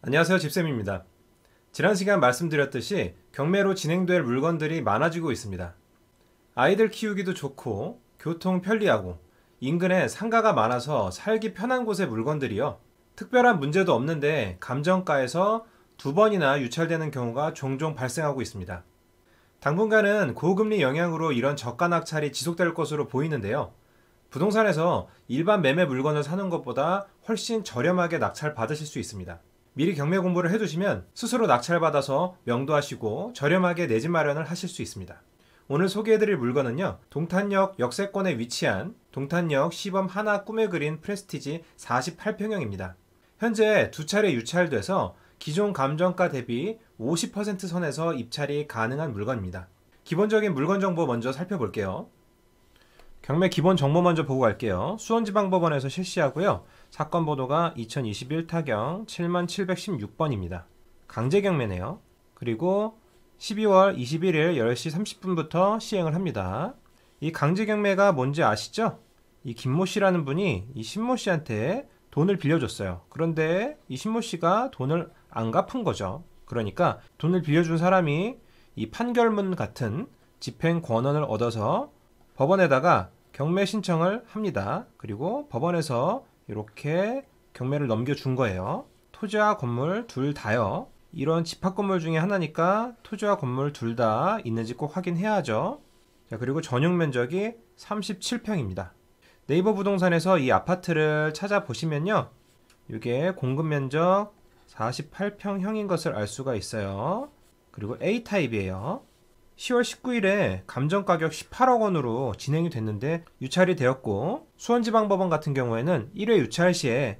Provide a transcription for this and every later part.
안녕하세요 집쌤입니다. 지난 시간 말씀드렸듯이 경매로 진행될 물건들이 많아지고 있습니다. 아이들 키우기도 좋고 교통 편리하고 인근에 상가가 많아서 살기 편한 곳의 물건들이요. 특별한 문제도 없는데 감정가에서 두 번이나 유찰되는 경우가 종종 발생하고 있습니다. 당분간은 고금리 영향으로 이런 저가 낙찰이 지속될 것으로 보이는데요. 부동산에서 일반 매매 물건을 사는 것보다 훨씬 저렴하게 낙찰 받으실 수 있습니다. 미리 경매 공부를 해두시면 스스로 낙찰받아서 명도하시고 저렴하게 내집 마련을 하실 수 있습니다. 오늘 소개해드릴 물건은요. 동탄역 역세권에 위치한 동탄역 시범 하나 꿈에 그린 프레스티지 48평형입니다. 현재 두 차례 유찰돼서 기존 감정가 대비 50% 선에서 입찰이 가능한 물건입니다. 기본적인 물건 정보 먼저 살펴볼게요. 경매 기본 정보 먼저 보고 갈게요. 수원지방법원에서 실시하고요. 사건 번호가 2021 타경 7716번입니다. 강제 경매네요. 그리고 12월 21일 10시 30분부터 시행을 합니다. 이 강제 경매가 뭔지 아시죠? 이 김모 씨라는 분이 이 신모 씨한테 돈을 빌려줬어요. 그런데 이 신모 씨가 돈을 안 갚은 거죠. 그러니까 돈을 빌려준 사람이 이 판결문 같은 집행 권한을 얻어서 법원에다가 경매 신청을 합니다. 그리고 법원에서 이렇게 경매를 넘겨준 거예요. 토지와 건물 둘 다요. 이런 집합 건물 중에 하나니까 토지와 건물 둘 다 있는지 꼭 확인해야죠. 자, 그리고 전용 면적이 37평입니다. 네이버 부동산에서 이 아파트를 찾아보시면요. 이게 공급 면적 48평형인 것을 알 수가 있어요. 그리고 A타입이에요. 10월 19일에 감정가격 18억 원으로 진행이 됐는데 유찰이 되었고 수원지방법원 같은 경우에는 1회 유찰 시에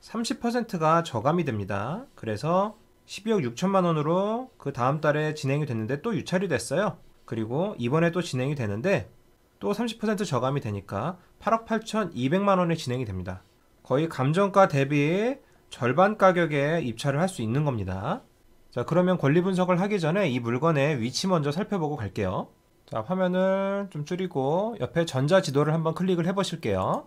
30%가 저감이 됩니다. 그래서 12억 6천만 원으로 그 다음 달에 진행이 됐는데 또 유찰이 됐어요. 그리고 이번에 또 진행이 되는데 또 30% 저감이 되니까 8억 8천 2백만 원에 진행이 됩니다. 거의 감정가 대비 절반 가격에 입찰을 할 수 있는 겁니다. 자 그러면 권리 분석을 하기 전에 이 물건의 위치 먼저 살펴보고 갈게요 자 화면을 좀 줄이고 옆에 전자 지도를 한번 클릭을 해 보실게요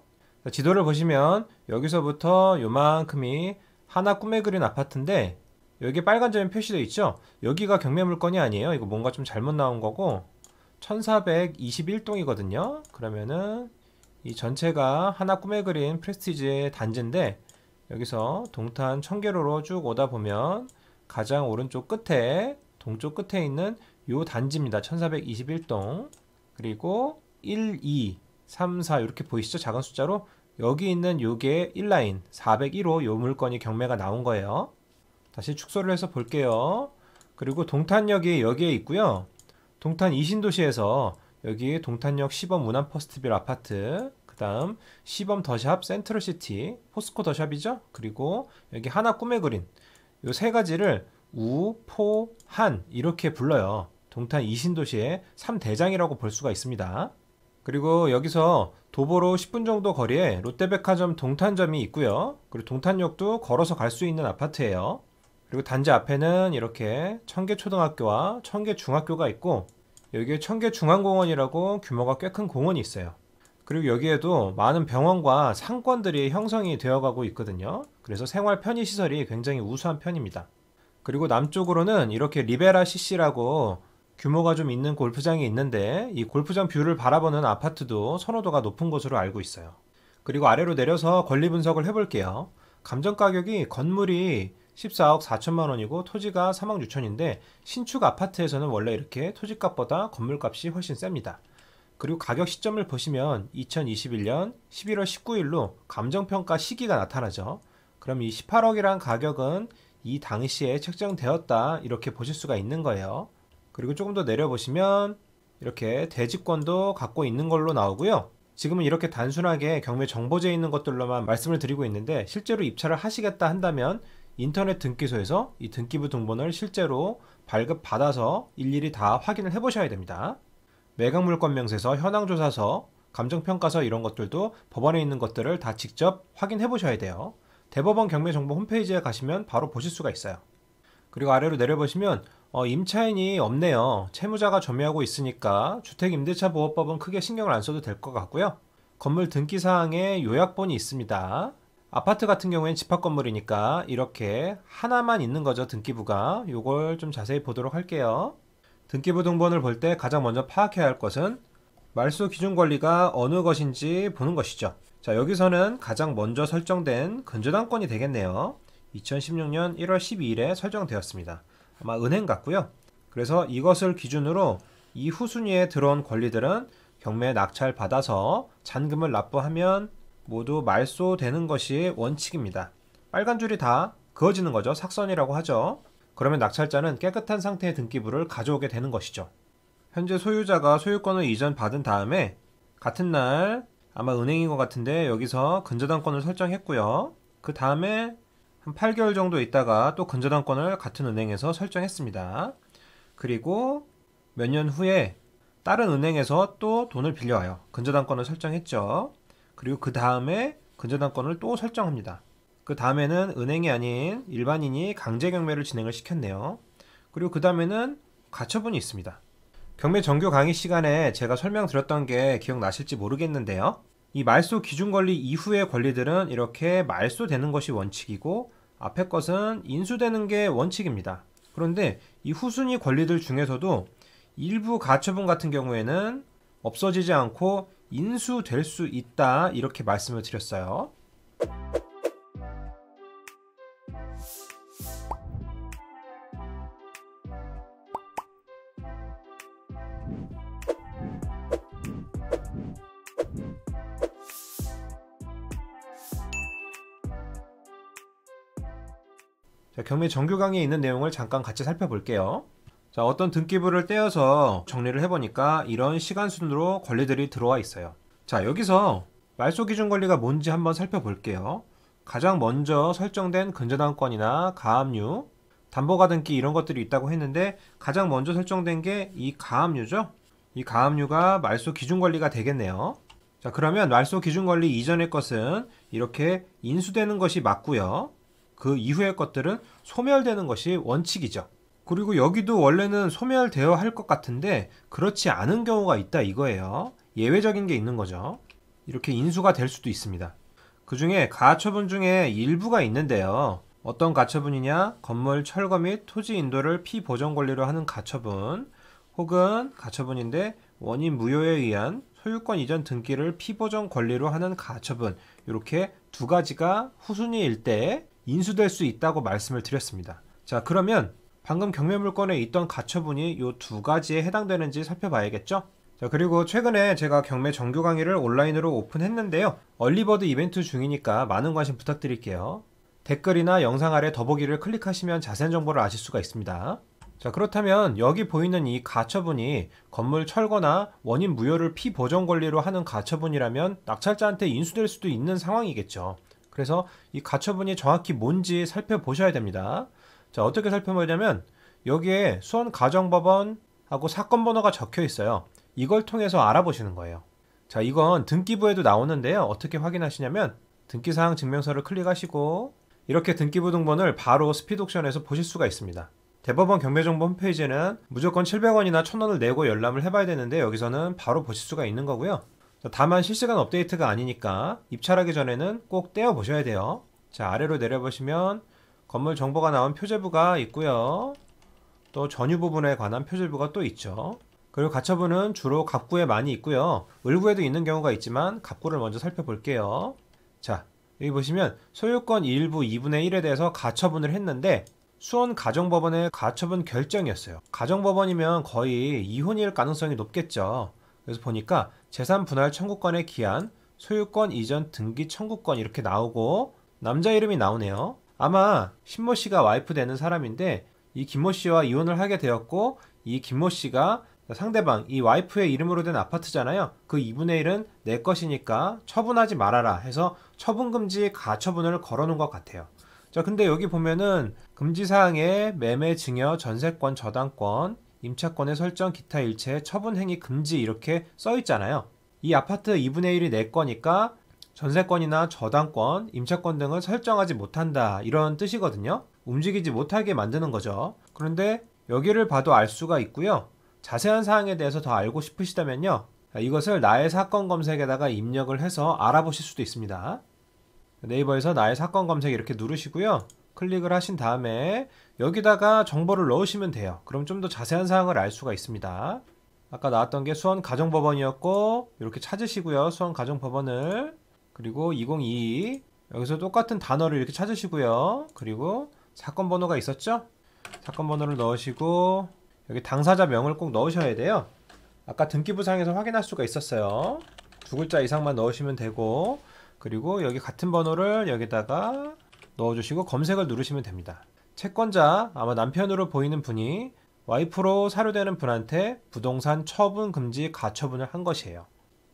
지도를 보시면 여기서부터 요만큼이 하나 꿈에 그린 아파트인데 여기 빨간 점이 표시되어 있죠 여기가 경매 물건이 아니에요 이거 뭔가 좀 잘못 나온 거고 1421동이거든요 그러면은 이 전체가 하나 꿈에 그린 프레스티지 단지인데 여기서 동탄 청계로로 쭉 오다 보면 가장 오른쪽 끝에 동쪽 끝에 있는 요 단지입니다. 1421동 그리고 1, 2, 3, 4 이렇게 보이시죠? 작은 숫자로 여기 있는 요게 1라인 401호 요 물건이 경매가 나온 거예요. 다시 축소를 해서 볼게요. 그리고 동탄역이 여기에 있고요. 동탄 이신도시에서 여기 동탄역 시범 문안 퍼스트빌 아파트 그 다음 시범 더샵 센트럴시티 포스코 더샵이죠. 그리고 여기 하나 꿈의 그린 이세 가지를 우, 포, 한 이렇게 불러요. 동탄 이신도시의 3대장이라고 볼 수가 있습니다. 그리고 여기서 도보로 10분 정도 거리에 롯데백화점 동탄점이 있고요. 그리고 동탄역도 걸어서 갈 수 있는 아파트예요. 그리고 단지 앞에는 이렇게 청계초등학교와 청계중학교가 있고 여기에 청계중앙공원이라고 규모가 꽤 큰 공원이 있어요. 그리고 여기에도 많은 병원과 상권들이 형성이 되어가고 있거든요. 그래서 생활 편의시설이 굉장히 우수한 편입니다. 그리고 남쪽으로는 이렇게 리베라 CC라고 규모가 좀 있는 골프장이 있는데 이 골프장 뷰를 바라보는 아파트도 선호도가 높은 것으로 알고 있어요. 그리고 아래로 내려서 권리 분석을 해볼게요. 감정 가격이 건물이 14억 4천만 원이고 토지가 3억 6천인데 신축 아파트에서는 원래 이렇게 토지값보다 건물값이 훨씬 셉니다. 그리고 가격 시점을 보시면 2021년 11월 19일로 감정평가 시기가 나타나죠. 그럼 이 18억이란 가격은 이 당시에 책정되었다 이렇게 보실 수가 있는 거예요. 그리고 조금 더 내려보시면 이렇게 대지권도 갖고 있는 걸로 나오고요. 지금은 이렇게 단순하게 경매 정보제에 있는 것들로만 말씀을 드리고 있는데 실제로 입찰을 하시겠다 한다면 인터넷 등기소에서 이 등기부 등본을 실제로 발급받아서 일일이 다 확인을 해보셔야 됩니다. 매각물권명세서, 현황조사서, 감정평가서 이런 것들도 법원에 있는 것들을 다 직접 확인해 보셔야 돼요. 대법원 경매정보 홈페이지에 가시면 바로 보실 수가 있어요. 그리고 아래로 내려보시면 어, 임차인이 없네요. 채무자가 점유하고 있으니까 주택임대차보호법은 크게 신경을 안 써도 될 것 같고요. 건물 등기사항에 요약본이 있습니다. 아파트 같은 경우엔 집합건물이니까 이렇게 하나만 있는 거죠. 등기부가. 요걸 좀 자세히 보도록 할게요. 등기부등본을 볼 때 가장 먼저 파악해야 할 것은 말소 기준 권리가 어느 것인지 보는 것이죠. 자, 여기서는 가장 먼저 설정된 근저당권이 되겠네요. 2016년 1월 12일에 설정되었습니다. 아마 은행 같고요. 그래서 이것을 기준으로 이후 순위에 들어온 권리들은 경매 낙찰 받아서 잔금을 납부하면 모두 말소되는 것이 원칙입니다. 빨간 줄이 다 그어지는 거죠. 삭선이라고 하죠. 그러면 낙찰자는 깨끗한 상태의 등기부를 가져오게 되는 것이죠. 현재 소유자가 소유권을 이전 받은 다음에 같은 날 아마 은행인 것 같은데 여기서 근저당권을 설정했고요. 그 다음에 한 8개월 정도 있다가 또 근저당권을 같은 은행에서 설정했습니다. 그리고 몇 년 후에 다른 은행에서 또 돈을 빌려와요. 근저당권을 설정했죠. 그리고 그 다음에 근저당권을 또 설정합니다. 그 다음에는 은행이 아닌 일반인이 강제 경매를 진행을 시켰네요. 그리고 그 다음에는 가처분이 있습니다. 경매 정규 강의 시간에 제가 설명드렸던 게 기억나실지 모르겠는데요. 이 말소 기준 권리 이후의 권리들은 이렇게 말소되는 것이 원칙이고 앞에 것은 인수되는 게 원칙입니다. 그런데 이 후순위 권리들 중에서도 일부 가처분 같은 경우에는 없어지지 않고 인수될 수 있다 이렇게 말씀을 드렸어요. 자, 경매 정규 강의에 있는 내용을 잠깐 같이 살펴볼게요. 자, 어떤 등기부를 떼어서 정리를 해보니까 이런 시간 순으로 권리들이 들어와 있어요. 자, 여기서 말소 기준 권리가 뭔지 한번 살펴볼게요. 가장 먼저 설정된 근저당권이나 가압류, 담보가 등기 이런 것들이 있다고 했는데 가장 먼저 설정된 게 이 가압류죠. 이 가압류가 말소 기준 권리가 되겠네요. 자, 그러면 말소 기준 권리 이전의 것은 이렇게 인수되는 것이 맞고요. 그 이후의 것들은 소멸되는 것이 원칙이죠. 그리고 여기도 원래는 소멸되어 할 것 같은데 그렇지 않은 경우가 있다 이거예요. 예외적인 게 있는 거죠. 이렇게 인수가 될 수도 있습니다. 그 중에 가처분 중에 일부가 있는데요. 어떤 가처분이냐? 건물 철거 및 토지 인도를 피보전 권리로 하는 가처분 혹은 가처분인데 원인 무효에 의한 소유권 이전 등기를 피보전 권리로 하는 가처분 이렇게 두 가지가 후순위일 때 인수될 수 있다고 말씀을 드렸습니다. 자, 그러면 방금 경매물건에 있던 가처분이 이두 가지에 해당되는지 살펴봐야겠죠? 자, 그리고 최근에 제가 경매 정규 강의를 온라인으로 오픈했는데요. 얼리버드 이벤트 중이니까 많은 관심 부탁드릴게요. 댓글이나 영상 아래 더보기를 클릭하시면 자세한 정보를 아실 수가 있습니다. 자, 그렇다면 여기 보이는 이 가처분이 건물 철거나 원인 무효를 피보전 권리로 하는 가처분이라면 낙찰자한테 인수될 수도 있는 상황이겠죠. 그래서 이 가처분이 정확히 뭔지 살펴보셔야 됩니다. 자, 어떻게 살펴보냐면 여기에 수원 가정법원하고 사건 번호가 적혀 있어요. 이걸 통해서 알아보시는 거예요. 자, 이건 등기부에도 나오는데요. 어떻게 확인하시냐면 등기사항 증명서를 클릭하시고 이렇게 등기부 등본을 바로 스피드옥션에서 보실 수가 있습니다. 대법원 경매정보 홈페이지는 무조건 700원이나 1000원을 내고 열람을 해봐야 되는데 여기서는 바로 보실 수가 있는 거고요. 다만 실시간 업데이트가 아니니까 입찰하기 전에는 꼭 떼어 보셔야 돼요. 자, 아래로 내려 보시면 건물 정보가 나온 표제부가 있고요. 또 전유 부분에 관한 표제부가 또 있죠. 그리고 가처분은 주로 갑구에 많이 있고요. 을구에도 있는 경우가 있지만 갑구를 먼저 살펴볼게요. 자, 여기 보시면 소유권 일부 2분의 1에 대해서 가처분을 했는데 수원 가정법원의 가처분 결정이었어요. 가정법원이면 거의 이혼일 가능성이 높겠죠. 그래서 보니까 재산 분할 청구권의 기한, 소유권 이전 등기 청구권 이렇게 나오고 남자 이름이 나오네요. 아마 신모 씨가 와이프 되는 사람인데 이 김모 씨와 이혼을 하게 되었고 이 김모 씨가 상대방 이 와이프의 이름으로 된 아파트잖아요. 그 2분의 1은 내 것이니까 처분하지 말아라 해서 처분 금지 가처분을 걸어놓은 것 같아요. 자 근데 여기 보면은 금지사항에 매매 증여 전세권 저당권 임차권의 설정 기타 일체 처분 행위 금지 이렇게 써 있잖아요. 이 아파트 2분의 1이 내 거니까 전세권이나 저당권, 임차권 등을 설정하지 못한다 이런 뜻이거든요. 움직이지 못하게 만드는 거죠. 그런데 여기를 봐도 알 수가 있고요. 자세한 사항에 대해서 더 알고 싶으시다면요. 이것을 나의 사건 검색에다가 입력을 해서 알아보실 수도 있습니다. 네이버에서 나의 사건 검색 이렇게 누르시고요. 클릭을 하신 다음에 여기다가 정보를 넣으시면 돼요. 그럼 좀 더 자세한 사항을 알 수가 있습니다. 아까 나왔던 게 수원가정법원이었고 이렇게 찾으시고요. 수원가정법원을 그리고 2022 여기서 똑같은 단어를 이렇게 찾으시고요. 그리고 사건 번호가 있었죠? 사건 번호를 넣으시고 여기 당사자 명을 꼭 넣으셔야 돼요. 아까 등기부상에서 확인할 수가 있었어요. 두 글자 이상만 넣으시면 되고 그리고 여기 같은 번호를 여기다가 넣어주시고 검색을 누르시면 됩니다. 채권자 아마 남편으로 보이는 분이 와이프로 사료되는 분한테 부동산 처분 금지 가처분을 한 것이에요.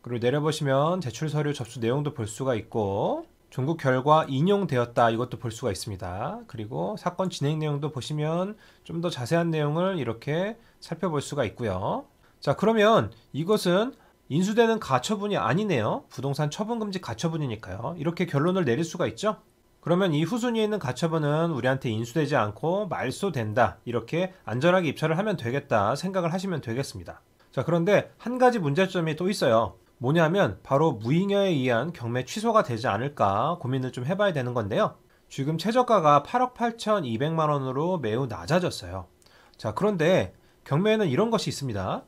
그리고 내려보시면 제출 서류 접수 내용도 볼 수가 있고 종국 결과 인용되었다 이것도 볼 수가 있습니다. 그리고 사건 진행 내용도 보시면 좀 더 자세한 내용을 이렇게 살펴볼 수가 있고요. 자 그러면 이것은 인수되는 가처분이 아니네요. 부동산 처분금지 가처분이니까요. 이렇게 결론을 내릴 수가 있죠. 그러면 이 후순위에 있는 가처분은 우리한테 인수되지 않고 말소된다. 이렇게 안전하게 입찰을 하면 되겠다 생각을 하시면 되겠습니다. 자, 그런데 한 가지 문제점이 또 있어요. 뭐냐면 바로 무잉여에 의한 경매 취소가 되지 않을까 고민을 좀 해봐야 되는 건데요. 지금 최저가가 8억 8천2백만 원으로 매우 낮아졌어요. 자, 그런데 경매에는 이런 것이 있습니다.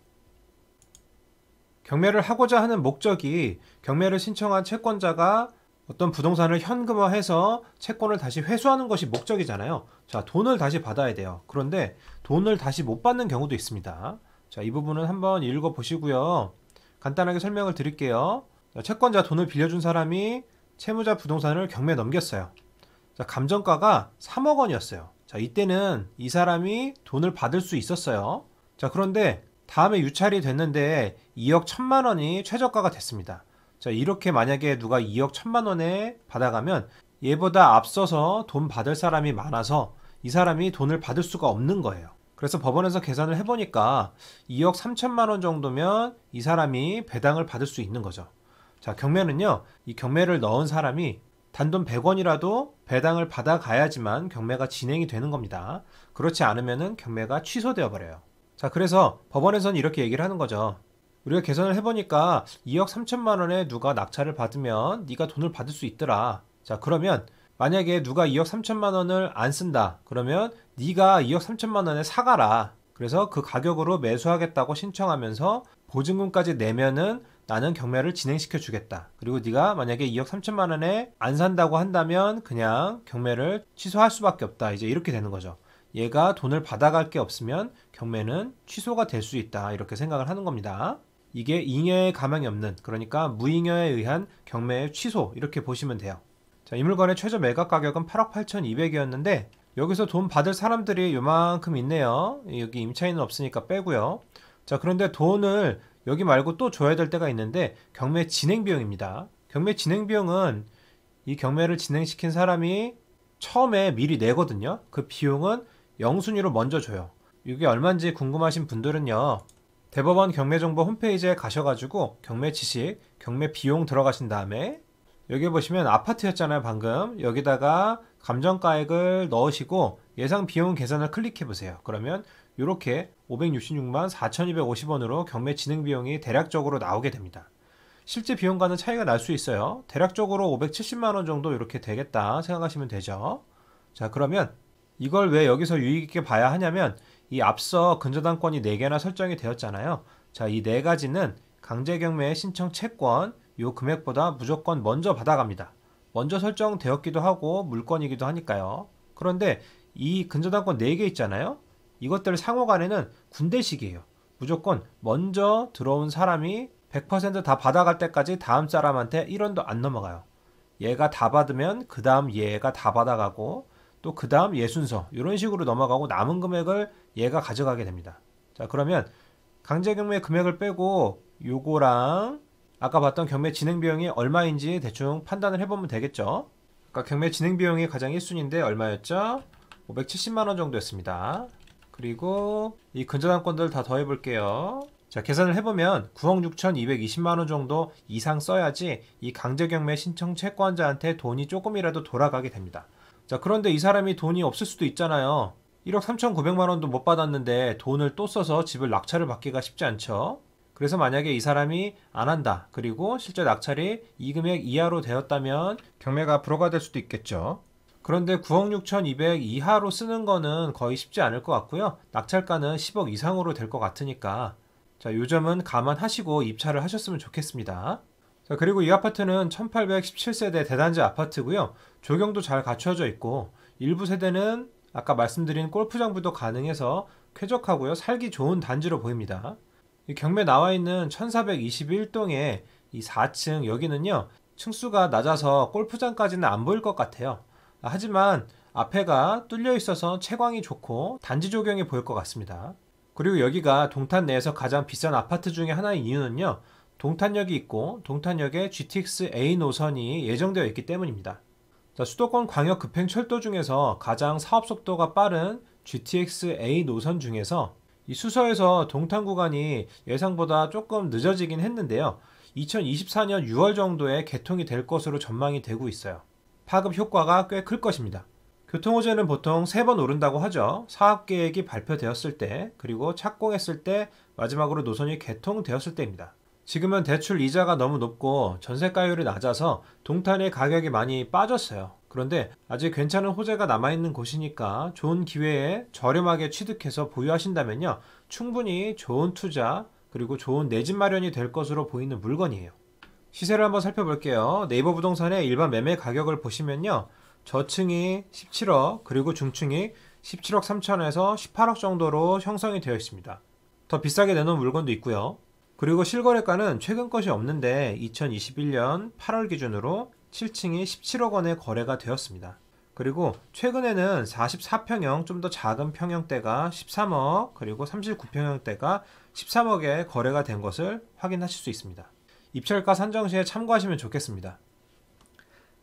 경매를 하고자 하는 목적이 경매를 신청한 채권자가 어떤 부동산을 현금화해서 채권을 다시 회수하는 것이 목적이잖아요. 자, 돈을 다시 받아야 돼요. 그런데 돈을 다시 못 받는 경우도 있습니다. 자, 이 부분은 한번 읽어 보시고요. 간단하게 설명을 드릴게요. 채권자 돈을 빌려준 사람이 채무자 부동산을 경매 넘겼어요. 자, 감정가가 3억 원이었어요. 자, 이때는 이 사람이 돈을 받을 수 있었어요. 자, 그런데 다음에 유찰이 됐는데 2억 1천만 원이 최저가가 됐습니다. 자, 이렇게 만약에 누가 2억 1천만 원에 받아가면 얘보다 앞서서 돈 받을 사람이 많아서 이 사람이 돈을 받을 수가 없는 거예요. 그래서 법원에서 계산을 해보니까 2억 3천만 원 정도면 이 사람이 배당을 받을 수 있는 거죠. 자, 경매는요, 이 경매를 넣은 사람이 단돈 100원이라도 배당을 받아가야지만 경매가 진행이 되는 겁니다. 그렇지 않으면 경매가 취소되어 버려요. 자, 그래서 법원에서는 이렇게 얘기를 하는 거죠. 우리가 계산을 해보니까 2억 3천만 원에 누가 낙찰을 받으면 네가 돈을 받을 수 있더라. 자 그러면 만약에 누가 2억 3천만 원을 안 쓴다. 그러면 네가 2억 3천만 원에 사가라. 그래서 그 가격으로 매수하겠다고 신청하면서 보증금까지 내면은 나는 경매를 진행시켜 주겠다. 그리고 네가 만약에 2억 3천만 원에 안 산다고 한다면 그냥 경매를 취소할 수밖에 없다. 이제 이렇게 되는 거죠. 얘가 돈을 받아갈 게 없으면 경매는 취소가 될 수 있다. 이렇게 생각을 하는 겁니다. 이게 잉여의 가망이 없는 그러니까 무잉여에 의한 경매의 취소 이렇게 보시면 돼요. 자, 이 물건의 최저 매각 가격은 8억 8천2백이었는데 여기서 돈 받을 사람들이 요만큼 있네요. 여기 임차인은 없으니까 빼고요. 자, 그런데 돈을 여기 말고 또 줘야 될 때가 있는데 경매 진행 비용입니다. 경매 진행 비용은 이 경매를 진행시킨 사람이 처음에 미리 내거든요. 그 비용은 영순위로 먼저 줘요. 이게 얼마인지 궁금하신 분들은요. 대법원 경매정보 홈페이지에 가셔가지고 경매 지식, 경매 비용 들어가신 다음에 여기 보시면 아파트였잖아요 방금 여기다가 감정가액을 넣으시고 예상 비용 계산을 클릭해 보세요 그러면 이렇게 566만 4250원으로 경매 진행 비용이 대략적으로 나오게 됩니다 실제 비용과는 차이가 날 수 있어요 대략적으로 570만원 정도 이렇게 되겠다 생각하시면 되죠 자 그러면 이걸 왜 여기서 유익있게 봐야 하냐면 이 앞서 근저당권이 4개나 설정이 되었잖아요. 자, 이 4가지는 강제경매 신청 채권 요 금액보다 무조건 먼저 받아갑니다. 먼저 설정되었기도 하고 물건이기도 하니까요. 그런데 이 근저당권 4개 있잖아요. 이것들 상호 간에는 군대식이에요. 무조건 먼저 들어온 사람이 100%다 받아갈 때까지 다음 사람한테 1원도 안 넘어가요. 얘가 다 받으면 그 다음 얘가 다 받아가고 또그 다음 예순서 이런 식으로 넘어가고 남은 금액을 얘가 가져가게 됩니다. 자 그러면 강제 경매 금액을 빼고 요거랑 아까 봤던 경매 진행 비용이 얼마인지 대충 판단을 해보면 되겠죠. 아까 그러니까 경매 진행 비용이 가장 1순위인데 얼마였죠? 570만원 정도였습니다. 그리고 이 근저당권들 다 더해볼게요. 자 계산을 해보면 9억 6,220만원 정도 이상 써야지 이 강제경매 신청 채권자한테 돈이 조금이라도 돌아가게 됩니다. 자 그런데 이 사람이 돈이 없을 수도 있잖아요. 1억 3,900만 원도 못 받았는데 돈을 또 써서 집을 낙찰을 받기가 쉽지 않죠. 그래서 만약에 이 사람이 안 한다. 그리고 실제 낙찰이 이 금액 이하로 되었다면 경매가 불허가 될 수도 있겠죠. 그런데 9억 6,200 이하로 쓰는 거는 거의 쉽지 않을 것 같고요. 낙찰가는 10억 이상으로 될 것 같으니까 자, 요 점은 감안하시고 입찰을 하셨으면 좋겠습니다. 그리고 이 아파트는 1817세대 대단지 아파트고요. 조경도 잘 갖춰져 있고 일부 세대는 아까 말씀드린 골프장부도 가능해서 쾌적하고요. 살기 좋은 단지로 보입니다. 경매 나와 있는 1421동의 이 4층 여기는요. 층수가 낮아서 골프장까지는 안 보일 것 같아요. 하지만 앞에가 뚫려 있어서 채광이 좋고 단지 조경이 보일 것 같습니다. 그리고 여기가 동탄 내에서 가장 비싼 아파트 중에 하나인 이유는요. 동탄역이 있고 동탄역에 GTX A 노선이 예정되어 있기 때문입니다. 자, 수도권 광역 급행철도 중에서 가장 사업 속도가 빠른 GTX A 노선 중에서 이 수서에서 동탄 구간이 예상보다 조금 늦어지긴 했는데요. 2024년 6월 정도에 개통이 될 것으로 전망이 되고 있어요. 파급 효과가 꽤 클 것입니다. 교통호재는 보통 3번 오른다고 하죠. 사업계획이 발표되었을 때, 그리고 착공했을 때, 마지막으로 노선이 개통되었을 때입니다. 지금은 대출 이자가 너무 높고 전세가율이 낮아서 동탄의 가격이 많이 빠졌어요. 그런데 아직 괜찮은 호재가 남아있는 곳이니까 좋은 기회에 저렴하게 취득해서 보유하신다면요. 충분히 좋은 투자 그리고 좋은 내집 마련이 될 것으로 보이는 물건이에요. 시세를 한번 살펴볼게요. 네이버 부동산의 일반 매매 가격을 보시면요. 저층이 17억 그리고 중층이 17억 3천에서 18억 정도로 형성이 되어 있습니다. 더 비싸게 내놓은 물건도 있고요. 그리고 실거래가는 최근 것이 없는데 2021년 8월 기준으로 7층이 17억 원에 거래가 되었습니다. 그리고 최근에는 44평형 좀 더 작은 평형대가 13억 그리고 39평형대가 13억에 거래가 된 것을 확인하실 수 있습니다. 입찰가 산정 시에 참고하시면 좋겠습니다.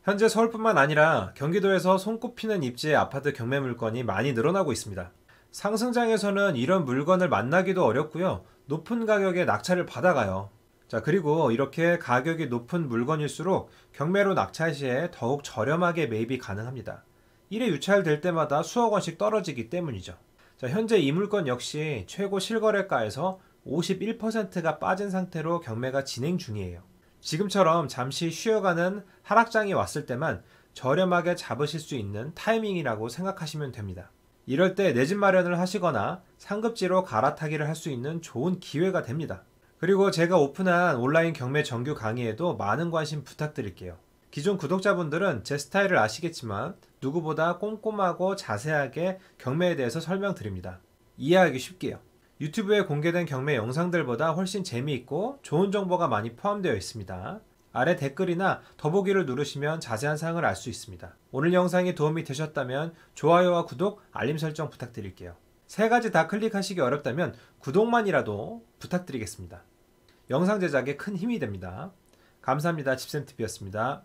현재 서울뿐만 아니라 경기도에서 손꼽히는 입지의 아파트 경매 물건이 많이 늘어나고 있습니다. 상승장에서는 이런 물건을 만나기도 어렵고요. 높은 가격에 낙찰을 받아가요. 자, 그리고 이렇게 가격이 높은 물건일수록 경매로 낙찰 시에 더욱 저렴하게 매입이 가능합니다. 1회 유찰될 때마다 수억 원씩 떨어지기 때문이죠. 자, 현재 이 물건 역시 최고 실거래가에서 51%가 빠진 상태로 경매가 진행 중이에요. 지금처럼 잠시 쉬어가는 하락장이 왔을 때만 저렴하게 잡으실 수 있는 타이밍이라고 생각하시면 됩니다. 이럴 때 내집 마련을 하시거나 상급지로 갈아타기를 할 수 있는 좋은 기회가 됩니다. 그리고 제가 오픈한 온라인 경매 정규 강의에도 많은 관심 부탁드릴게요. 기존 구독자분들은 제 스타일을 아시겠지만 누구보다 꼼꼼하고 자세하게 경매에 대해서 설명드립니다. 이해하기 쉽게요. 유튜브에 공개된 경매 영상들보다 훨씬 재미있고 좋은 정보가 많이 포함되어 있습니다. 아래 댓글이나 더보기를 누르시면 자세한 사항을 알 수 있습니다. 오늘 영상이 도움이 되셨다면 좋아요와 구독, 알림 설정 부탁드릴게요. 세 가지 다 클릭하시기 어렵다면 구독만이라도 부탁드리겠습니다. 영상 제작에 큰 힘이 됩니다. 감사합니다. 집쌤TV였습니다.